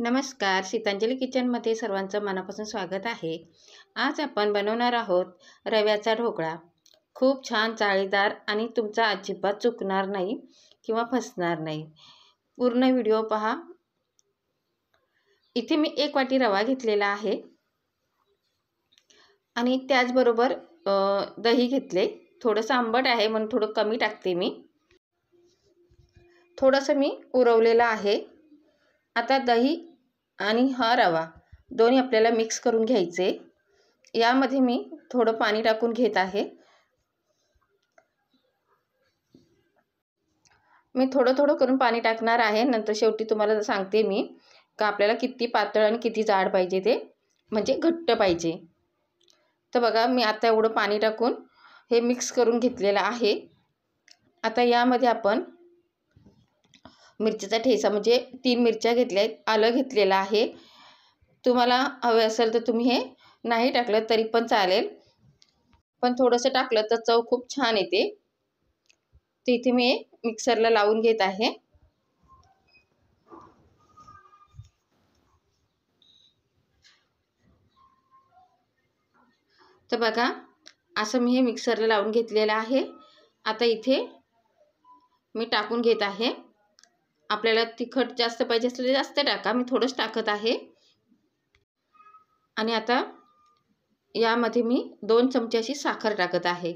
नमस्कार सीतांजली किचनमध्ये सर्वांचं मनापासून स्वागत आहे आज आपण बनवणार आहोत रव्याचा ढोकळा खूप छान चाळीदार आणि तुमचा अजिबात चुकणार नाही किंवा फसणार नाही पूर्ण व्हिडिओ पहा इथे मी एक वाटी रवा घेतलेला आहे आणि त्याचबरोबर दही घेतले थोडंसं आंबट आहे म्हणून थोडं कमी टाकते मी थोडंसं मी उरवलेलं आहे आता दही आणि हा रवा दोन्ही आपल्याला मिक्स करून घ्यायचे यामध्ये मी थोडं पाणी टाकून घेत आहे मी थोडं थोडं करून पाणी टाकणार आहे नंतर शेवटी तुम्हाला सांगते मी का आपल्याला किती पातळ आणि किती जाड पाहिजे ते म्हणजे घट्ट पाहिजे तर बघा मी आता एवढं पाणी टाकून हे मिक्स करून घेतलेलं आहे आता यामध्ये आपण मिरचीचा ठेसा म्हणजे तीन मिरच्या घेतल्या आहेत आलं घेतलेलं आहे तुम्हाला हवे असेल तर तुम्ही हे नाही टाकलं तरी पण चालेल पण थोडंसं टाकलं तर चव खूप छान येते तर इथे मी मिक्सरला लावून घेत आहे तर बघा असं मी हे मिक्सरला लावून घेतलेलं आहे आता इथे मी टाकून घेत आहे आपल्याला तिखट जास्त पाहिजे तर जास्त टाका मी थोडंच टाकत आहे आणि आता यामध्ये मी दोन चमचे अशी साखर टाकत आहे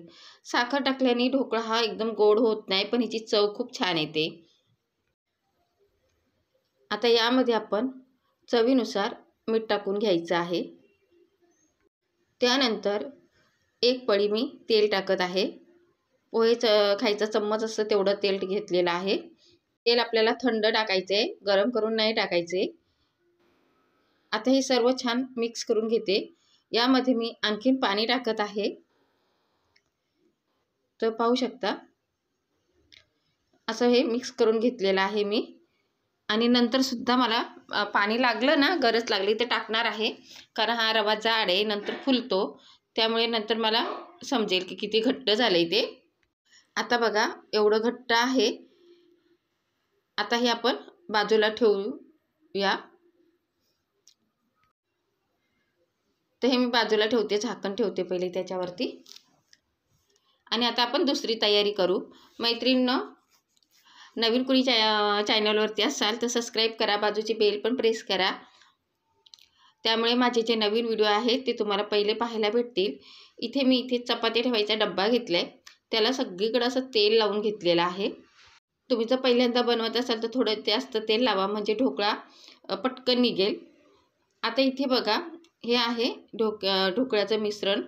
साखर टाकल्याने ढोकळा हा एकदम गोड होत नाही पण हिची चव खूप छान येते आता यामध्ये आपण चवीनुसार मीठ टाकून घ्यायचं आहे त्यानंतर एक पळी मी तेल टाकत आहे पोहे च खायचा चम्मच असतं तेवढं तेल घेतलेलं आहे तेल आपल्याला थंड टाकायचं आहे गरम करून नाही टाकायचे आता हे सर्व छान मिक्स करून घेते यामध्ये मी आणखीन पाणी टाकत आहे तर पाहू शकता असं हे मिक्स करून घेतलेलं आहे मी आणि नंतरसुद्धा मला पाणी लागलं ना गरज लागली तर टाकणार आहे कारण हा रवा जाड आहे नंतर फुलतो त्यामुळे नंतर मला समजेल की किती घट्ट झालं आहे ते आता बघा एवढं घट्ट आहे आता हे आपण बाजूला ठेवूया तर हे मी बाजूला ठेवते झाकण ठेवते पहिले त्याच्यावरती आणि आता आपण दुसरी तयारी करू मैत्रिणीनं नवीन कुणी चाय चॅनलवरती असाल तर सबस्क्राईब करा बाजूची बेल पण प्रेस करा त्यामुळे माझे जे नवीन व्हिडिओ आहेत ते तुम्हाला पहिले पाहायला भेटतील इथे मी इथे चपाती ठेवायचा डब्बा घेतला आहे त्याला सगळीकडं असं तेल लावून घेतलेलं आहे तुम्ही जर पहिल्यांदा बनवत असाल तर थोडं जास्त तेल लावा म्हणजे ढोकळा पटकन निघेल आता इथे बघा हे आहे ढोक ढोकळ्याचं मिश्रण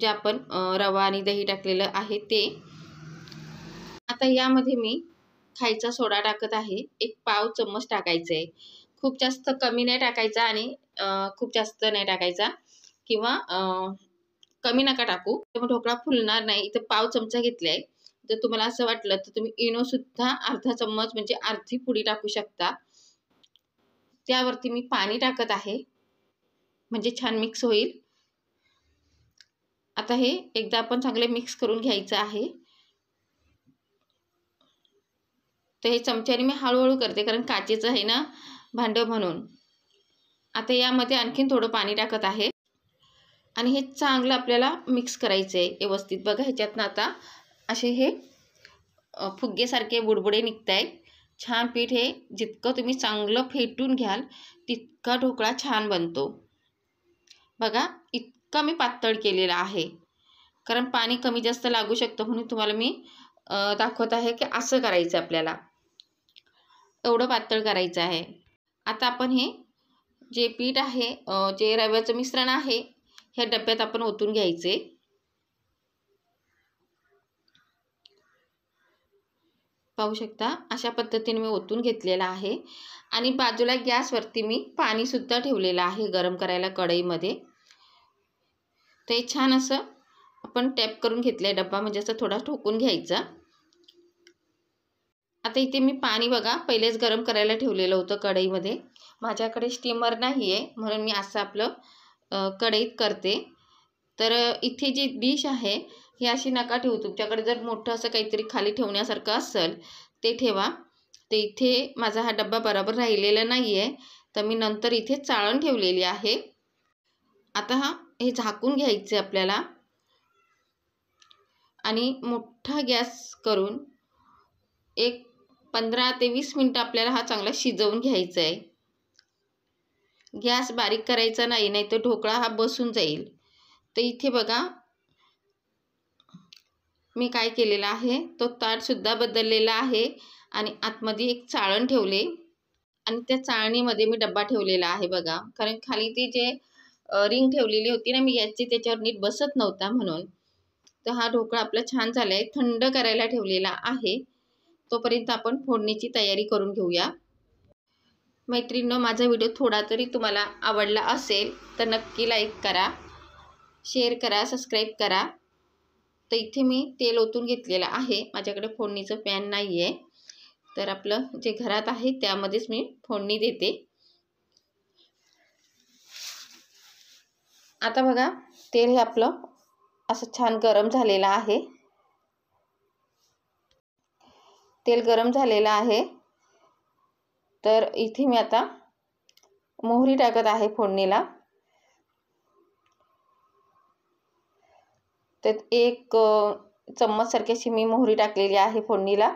जे आपण रवा आणि दही टाकलेलं आहे ते आता यामध्ये मी खायचा सोडा टाकत आहे एक पाव चम्मच टाकायचं आहे खूप जास्त कमी नाही टाकायचा आणि खूप जास्त नाही टाकायचा किंवा कमी नका टाकू तेव्हा ढोकळा फुलणार नाही इथं पाव चमचा घेतला आहे जर तुम्हाला असं वाटलं तर तुम्ही इनो सुद्धा अर्धा चम्मच म्हणजे अर्धी पुडी टाकू शकता त्यावरती मी पाणी टाकत आहे म्हणजे छान मिक्स होईल आता हे एकदा आपण चांगले मिक्स करून घ्यायचं आहे तर हे चमच्याने मी हळूहळू करते कारण काचेचं आहे ना भांडं म्हणून आता यामध्ये आणखीन थोडं पाणी टाकत आहे आणि हे चांगलं आपल्याला मिक्स करायचं आहे व्यवस्थित बघा ह्याच्यातनं आता असे हे फुग्गेसारखे बुडबुडे निघत आहेत छान पीठ हे जितकं तुम्ही चांगलं फेटून घ्याल तितका ढोकळा छान बनतो बघा इतका मी पातळ केलेला आहे कारण पाणी कमी जास्त लागू शकतं म्हणून तुम्हाला मी दाखवत आहे की असं करायचं आपल्याला एवढं पातळ करायचं आहे आता आपण हे जे पीठ आहे जे रव्याचं मिश्रण आहे ह्या डब्यात आपण ओतून घ्यायचे पाहू शकता अशा पद्धतीने मी ओतून घेतलेला आहे आणि बाजूला गॅसवरती मी पाणीसुद्धा ठेवलेलं आहे गरम करायला कढईमध्ये ते छान असं आपण टॅप करून घेतलं आहे डब्बा म्हणजे असं थोडा ठोकून घ्यायचा आता इथे मी पाणी बघा पहिलेच गरम करायला ठेवलेलं होतं कढईमध्ये माझ्याकडे स्टीमर नाही आहे म्हणून मी असं आपलं कढईत करते तर इथे जी डिश आहे ही अशी नका ठेवू तुमच्याकडे जर मोठं असं काहीतरी खाली ठेवण्यासारखं असेल ते ठेवा तर इथे माझा हा डब्बा बराबर राहिलेला नाही आहे तर मी नंतर इथे चाळण ठेवलेली आहे आता हा हे झाकून घ्यायचे आपल्याला आणि मोठा गॅस करून एक पंधरा ते वीस मिनटं आपल्याला हा चांगला शिजवून घ्यायचा आहे गॅस बारीक करायचा नाही नाही तर ढोकळा हा बसून जाईल तर इथे बघा मी काय केलेला आहे तो ताटसुद्धा बदललेला आहे आणि आतमध्ये एक चाळण ठेवले आणि त्या चाळणीमध्ये मी डब्बा ठेवलेला आहे बघा कारण खाली ती जे रिंग ठेवलेली होती ना मी याची त्याच्यावर नीट बसत नव्हता म्हणून तर हा ढोकळा आपला छान झाला आहे थंड करायला ठेवलेला आहे तोपर्यंत आपण फोडणीची तयारी करून घेऊया मैत्रिणीनं माझा व्हिडिओ थोडा तरी तुम्हाला आवडला असेल तर नक्की लाईक करा शेअर करा सबस्क्राईब करा तर इथे मी तेल ओतून घेतलेलं आहे माझ्याकडे फोडणीचं पॅन नाही आहे तर आपलं जे घरात आहे त्यामध्येच मी फोडणी देते आता बघा तेल हे आपलं असं छान गरम झालेलं आहे तेल गरम झालेलं आहे तर इथे मी आता मोहरी टाकत आहे फोडणीला त्यात एक चम्मचसारखी अशी मी मोहरी टाकलेली आहे फोडणीला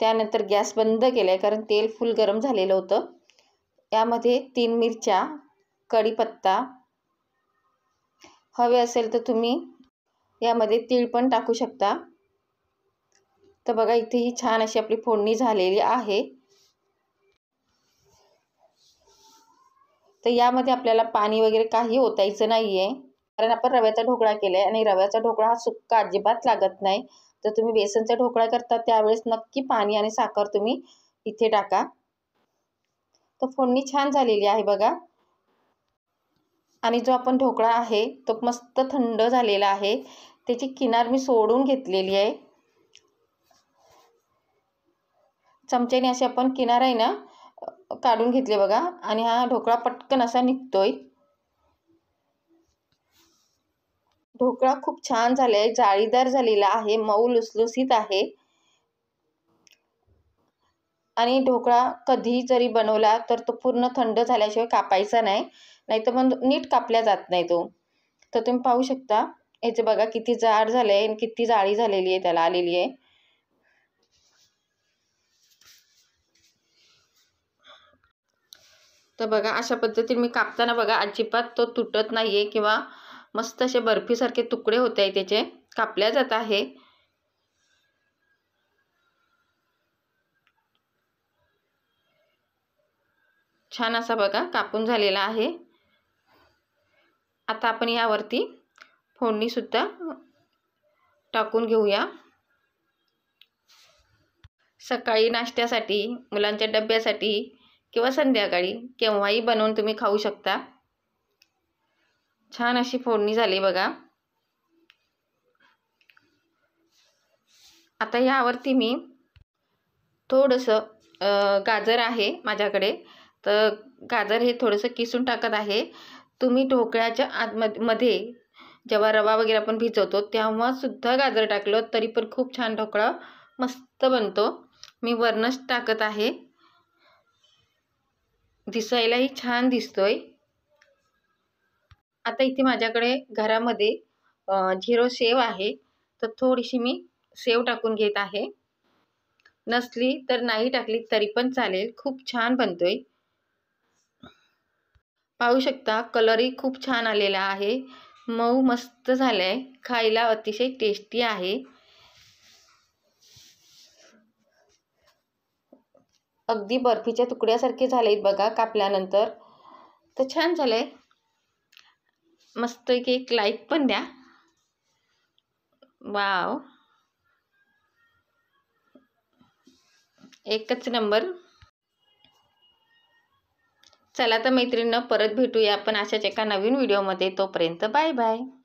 त्यानंतर गॅस बंद केला आहे कारण तेल फुल गरम झालेलं होतं यामध्ये तीन मिरच्या कढीपत्ता हवे असेल तर तुम्ही यामध्ये तीळ पण टाकू शकता तर बघा इथे ही छान अशी आपली फोडणी झालेली आहे तर यामध्ये आपल्याला पाणी वगैरे काही ओतायचं नाही आहे कारण आपण रव्याचा ढोकळा केलाय आणि रव्याचा ढोकळा हा सुक्का अजिबात लागत नाही तर तुम्ही बेसनचा ढोकळा करता त्यावेळेस नक्की पाणी आणि साखर तुम्ही इथे टाका तर फोडणी छान झालेली आहे बघा आणि जो आपण ढोकळा आहे तो मस्त थंड झालेला आहे त्याची किनार मी सोडून घेतलेली आहे चमच्याने असे आपण किनार आहे ना काढून घेतले बघा आणि हा ढोकळा पटकन असा निघतोय ढोकळा खूप छान झालाय जाळीदार झालेला आहे मऊ लुसलुसीत आहे आणि ढोकळा कधी जरी बनवला तर तो पूर्ण थंड झाल्याशिवाय कापायचा नाही तर मग नीट कापला जात नाही तो तर तुम्ही पाहू शकता याचे बघा किती जाड झाले आणि किती जाळी झालेली आहे त्याला आलेली आहे तर बघा अशा पद्धतीने मी कापताना बघा अजिबात तो तुटत नाहीये किंवा मस्त असे बर्फीसारखे तुकडे होत आहे त्याचे कापल्या जात आहे छान असा बघा कापून झालेला आहे आता आपण यावरती फोडणीसुद्धा टाकून घेऊया सकाळी नाश्त्यासाठी मुलांच्या डब्यासाठी किंवा संध्याकाळी केव्हाही बनवून तुम्ही खाऊ शकता छान अशी फोडणी झाली बघा आता यावरती मी थोडंसं गाजर आहे माझ्याकडे तर गाजर हे थोडंसं किसून टाकत आहे तुम्ही ढोकळ्याच्या आतमध्ये मध्ये जेव्हा रवा वगैरे आपण भिजवतो तेव्हा सुद्धा गाजर टाकलं तरी पण खूप छान ढोकळा मस्त बनतो मी वरणच टाकत आहे दिसायलाही छान दिसतोय आता इथे माझ्याकडे घरामध्ये झिरो सेव आहे तर थोडीशी मी सेव टाकून घेत आहे नसली तर नाही टाकली तरी पण चालेल खूप छान बनतोय पाहू शकता कलरही खूप छान आलेला आहे मऊ मस्त झालं आहे खायला अतिशय टेस्टी आहे अगदी बर्फीच्या तुकड्यासारखे झाले बघा कापल्यानंतर तर छान झालंय मस्त एक लाईक पण द्या वाव एकच नंबर चला तर मैत्रिणींनो परत भेटूया आपण अशाच एका नवीन व्हिडिओमध्ये तोपर्यंत बाय बाय